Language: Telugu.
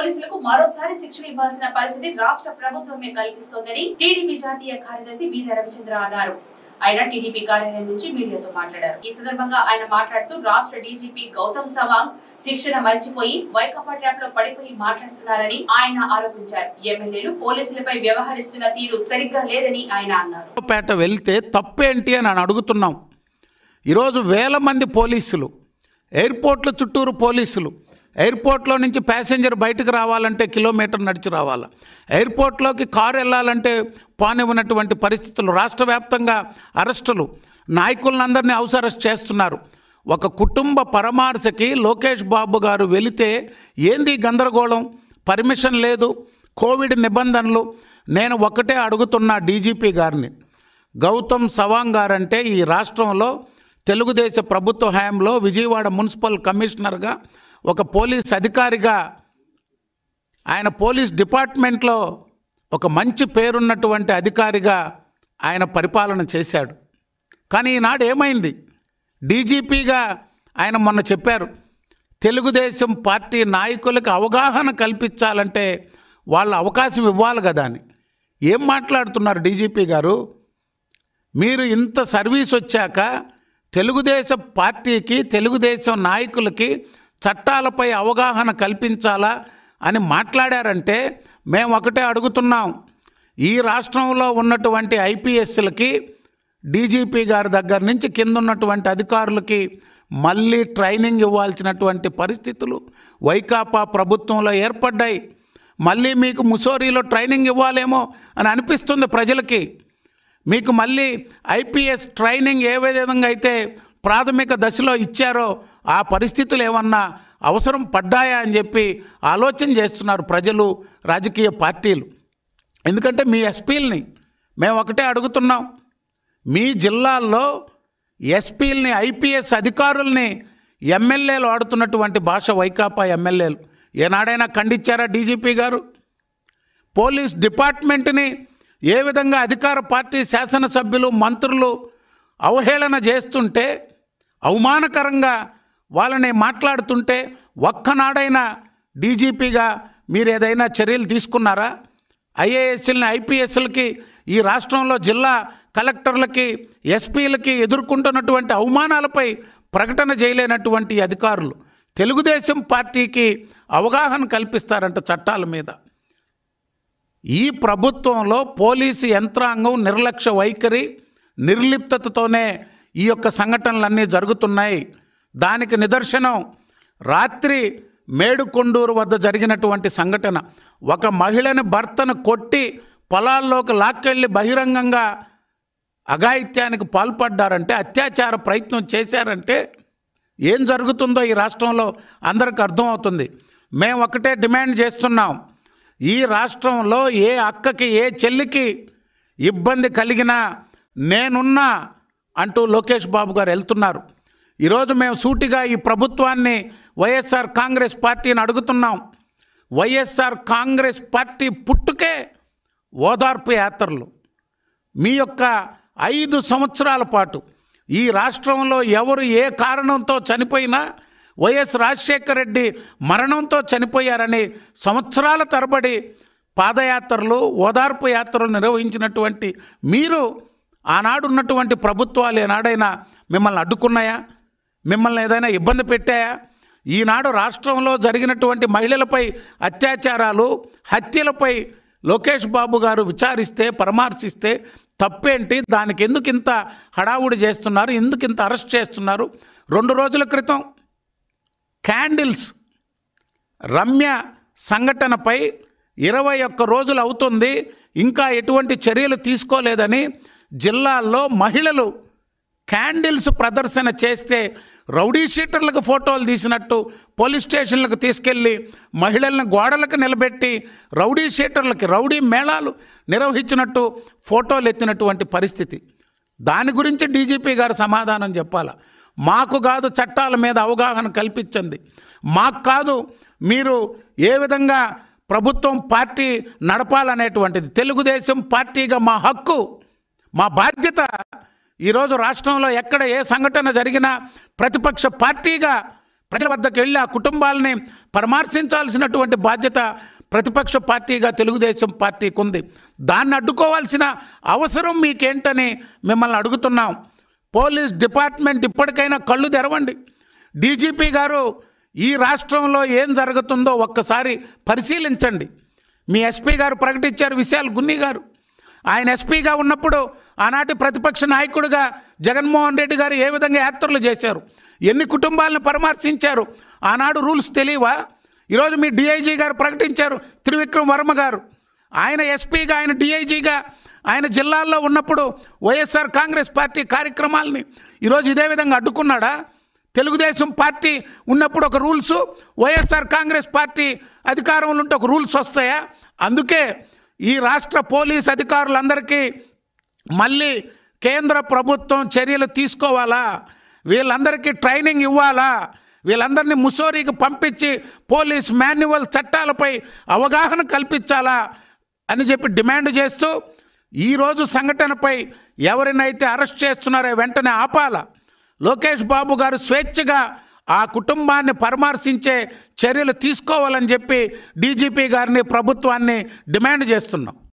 పోలీసులకు మరోసారి శిక్షణ ఇవ్వాల్సిన పరిస్థితి రాష్ట్ర ప్రభుత్వమే కల్పిస్తోందని టీడీపీ జాతీయ కార్యదర్శి బీద రవిచంద్ర అన్నారు ఆయన టీడీపీ కార్యాలయం నుంచి మీడియాతో మాట్లాడారు ఈ సందర్భంగా ఆయన మాట్లాడుతూ రాష్ట్ర డీజీపీ గౌతమ్ సవాంగ్ శిక్షణ మర్చిపోయి వైకాపా ట్రాప్ లో పడిపోయి మాట్లాడుతున్నారని ఆయన ఆరోపించారు ఎమ్మెల్యేలు పోలీసులపై వ్యవహరిస్తున్న తీరు సరిగ్గా లేదని ఆయన అన్నారు పేట వెళ్తే తప్పేంటి అని అడుగుతున్నాం ఈరోజు వేల మంది పోలీసులు ఎయిర్పోర్ట్ల చుట్టూరు పోలీసులు ఎయిర్పోర్ట్లో నుంచి ప్యాసింజర్ బయటకు రావాలంటే కిలోమీటర్ నడిచి రావాలి ఎయిర్పోర్ట్లోకి కారు వెళ్ళాలంటే పానివ్వనటువంటి పరిస్థితులు రాష్ట్ర వ్యాప్తంగా అరెస్టులు నాయకులందరినీ హౌస్ అరెస్ట్ చేస్తున్నారు ఒక కుటుంబ పరమార్శకి లోకేష్ బాబు గారు వెళితే ఏంది గందరగోళం పర్మిషన్ లేదు కోవిడ్ నిబంధనలు నేను ఒకటే అడుగుతున్నా డీజీపీ గారిని గౌతమ్ సవాంగ్ గారంటే ఈ రాష్ట్రంలో తెలుగుదేశ ప్రభుత్వ హయాంలో విజయవాడ మున్సిపల్ కమిషనర్గా ఒక పోలీస్ అధికారిగా ఆయన పోలీస్ డిపార్ట్మెంట్లో ఒక మంచి పేరున్నటువంటి అధికారిగా ఆయన పరిపాలన చేశాడు కానీ ఈనాడు ఏమైంది డీజీపీగా ఆయన మొన్న చెప్పారు తెలుగుదేశం పార్టీ నాయకులకు అవగాహన కల్పించాలంటే వాళ్ళ అవకాశం ఇవ్వాలి కదా అని ఏం మాట్లాడుతున్నారు డీజీపీ గారు మీరు ఇంత సర్వీస్ వచ్చాక తెలుగుదేశం పార్టీకి తెలుగుదేశం నాయకులకి చట్టాలపై అవగాహన కల్పించాలా అని మాట్లాడారంటే మేము ఒకటే అడుగుతున్నాం ఈ రాష్ట్రంలో ఉన్నటువంటి ఐపీఎస్లకి డీజీపీ గారి దగ్గర నుంచి కింద ఉన్నటువంటి అధికారులకి మళ్ళీ ట్రైనింగ్ ఇవ్వాల్సినటువంటి పరిస్థితులు వైకాపా ప్రభుత్వంలో ఏర్పడ్డాయి మళ్ళీ మీకు ముసోరీలో ట్రైనింగ్ ఇవ్వాలేమో అని అనిపిస్తుంది ప్రజలకి మీకు మళ్ళీ ఐపీఎస్ ట్రైనింగ్ ఏ విధంగా అయితే ప్రాథమిక దశలో ఇచ్చారో ఆ పరిస్థితులు ఏమన్నా అవసరం పడ్డాయా అని చెప్పి ఆలోచన చేస్తున్నారు ప్రజలు రాజకీయ పార్టీలు ఎందుకంటే మీ ఎస్పీల్ని మేము ఒకటే అడుగుతున్నాం మీ జిల్లాల్లో ఎస్పీల్ని ఐపీఎస్ అధికారుల్ని ఎమ్మెల్యేలు ఆడుతున్నటువంటి భాష వైకాపా ఎమ్మెల్యేలు ఏనాడైనా ఖండించారా డీజీపీ గారు పోలీస్ డిపార్ట్మెంట్ని ఏ విధంగా అధికార పార్టీ శాసనసభ్యులు మంత్రులు అవహేళన చేస్తుంటే అవమానకరంగా వాళ్ళని మాట్లాడుతుంటే ఒక్కనాడైనా డీజీపీగా మీరు ఏదైనా చర్యలు తీసుకున్నారా ఐఏఎస్ఎల్ని ఐపీఎస్ఎల్కి ఈ రాష్ట్రంలో జిల్లా కలెక్టర్లకి ఎస్పీలకి ఎదుర్కొంటున్నటువంటి అవమానాలపై ప్రకటన చేయలేనటువంటి అధికారులు తెలుగుదేశం పార్టీకి అవగాహన కల్పిస్తారంట చట్టాల మీద ఈ ప్రభుత్వంలో పోలీసు యంత్రాంగం నిర్లక్ష్య వైఖరి నిర్లిప్తతతోనే ఈ యొక్క సంఘటనలన్నీ జరుగుతున్నాయి దానికి నిదర్శనం రాత్రి మేడుకొండూరు వద్ద జరిగినటువంటి సంఘటన ఒక మహిళని భర్తను కొట్టి పొలాల్లోకి లాక్కెళ్ళి బహిరంగంగా అఘాయిత్యానికి పాల్పడ్డారంటే అత్యాచార ప్రయత్నం చేశారంటే ఏం జరుగుతుందో ఈ రాష్ట్రంలో అందరికి అర్థమవుతుంది మేము ఒకటే డిమాండ్ చేస్తున్నాం ఈ రాష్ట్రంలో ఏ అక్కకి ఏ చెల్లికి ఇబ్బంది కలిగినా నేనున్నా అంటూ లోకేష్ బాబు గారు వెళ్తున్నారు ఈరోజు మేము సూటిగా ఈ ప్రభుత్వాన్ని వైఎస్ఆర్ కాంగ్రెస్ పార్టీని అడుగుతున్నాం వైఎస్ఆర్ కాంగ్రెస్ పార్టీ పుట్టుకే ఓదార్పు యాత్రలు మీ యొక్క ఐదు సంవత్సరాల పాటు ఈ రాష్ట్రంలో ఎవరు ఏ కారణంతో చనిపోయినా వైఎస్ రాజశేఖర రెడ్డి మరణంతో చనిపోయారని సంవత్సరాల తరబడి పాదయాత్రలు ఓదార్పు యాత్రలు నిర్వహించినటువంటి మీరు ఆనాడు ఉన్నటువంటి ప్రభుత్వాలు ఏనాడైనా మిమ్మల్ని అడ్డుకున్నాయా మిమ్మల్ని ఏదైనా ఇబ్బంది పెట్టాయా ఈనాడు రాష్ట్రంలో జరిగినటువంటి మహిళలపై అత్యాచారాలు హత్యలపై లోకేష్ బాబు గారు విచారిస్తే పరామర్శిస్తే తప్పేంటి దానికి ఎందుకు ఇంత హడావుడి చేస్తున్నారు ఎందుకు ఇంత అరెస్ట్ చేస్తున్నారు రెండు రోజుల క్రితం క్యాండిల్స్ రమ్య సంఘటనపై ఇరవై ఒక్క రోజులు అవుతుంది ఇంకా ఎటువంటి చర్యలు తీసుకోలేదని జిల్లాల్లో మహిళలు క్యాండిల్స్ ప్రదర్శన చేస్తే రౌడీ షీటర్లకు ఫోటోలు తీసినట్టు పోలీస్ స్టేషన్లకు తీసుకెళ్ళి మహిళలను గోడలకు నిలబెట్టి రౌడీ షీటర్లకి రౌడీ మేళాలు నిర్వహించినట్టు ఫోటోలు ఎత్తినటువంటి పరిస్థితి దాని గురించి డీజీపీ గారు సమాధానం చెప్పాలి మాకు కాదు చట్టాల మీద అవగాహన కల్పించింది మాకు కాదు మీరు ఏ విధంగా ప్రభుత్వం పార్టీ నడపాలనేటువంటిది తెలుగుదేశం పార్టీగా మా హక్కు మా బాధ్యత ఈరోజు రాష్ట్రంలో ఎక్కడ ఏ సంఘటన జరిగినా ప్రతిపక్ష పార్టీగా ప్రజల వద్దకు వెళ్ళి ఆ కుటుంబాలని పరామర్శించాల్సినటువంటి బాధ్యత ప్రతిపక్ష పార్టీగా తెలుగుదేశం పార్టీకి ఉంది దాన్ని అడ్డుకోవాల్సిన అవసరం మీకేంటని మిమ్మల్ని అడుగుతున్నాం పోలీస్ డిపార్ట్మెంట్ ఇప్పటికైనా కళ్ళు తెరవండి డీజీపీ గారు ఈ రాష్ట్రంలో ఏం జరుగుతుందో ఒక్కసారి పరిశీలించండి మీ ఎస్పీ గారు ప్రకటించారు విశాల్ గున్ని గారు ఆయన ఎస్పీగా ఉన్నప్పుడు ఆనాటి ప్రతిపక్ష నాయకుడిగా జగన్మోహన్ రెడ్డి గారు ఏ విధంగా యాత్రలు చేశారు ఎన్ని కుటుంబాలను పరామర్శించారు ఆనాడు రూల్స్ తెలియవా ఈరోజు మీ డిఐజీ గారు ప్రకటించారు త్రివిక్రమ్ వర్మ గారు ఆయన ఎస్పీగా ఆయన డిఐజీగా ఆయన జిల్లాల్లో ఉన్నప్పుడు వైఎస్ఆర్ కాంగ్రెస్ పార్టీ కార్యక్రమాలని ఈరోజు ఇదే విధంగా అడ్డుకున్నాడా తెలుగుదేశం పార్టీ ఉన్నప్పుడు ఒక రూల్స్ వైఎస్ఆర్ కాంగ్రెస్ పార్టీ అధికారంలో ఉంటే ఒక రూల్స్ వస్తాయా అందుకే ఈ రాష్ట్ర పోలీస్ అధికారులందరికీ మళ్ళీ కేంద్ర ప్రభుత్వం చర్యలు తీసుకోవాలా వీళ్ళందరికీ ట్రైనింగ్ ఇవ్వాలా వీళ్ళందరినీ ముసోరీకి పంపించి పోలీస్ మాన్యువల్ చట్టాలపై అవగాహన కల్పించాలా అని చెప్పి డిమాండ్ చేస్తూ ఈరోజు సంఘటనపై ఎవరినైతే అరెస్ట్ చేస్తున్నారో వెంటనే ఆపాల లోకేష్ బాబు గారు స్వేచ్ఛగా ఆ కుటుంబాన్ని పరామర్శించే చర్యలు తీసుకోవాలని చెప్పి డీజీపీ గారిని ప్రభుత్వాన్ని డిమాండ్ చేస్తున్నాం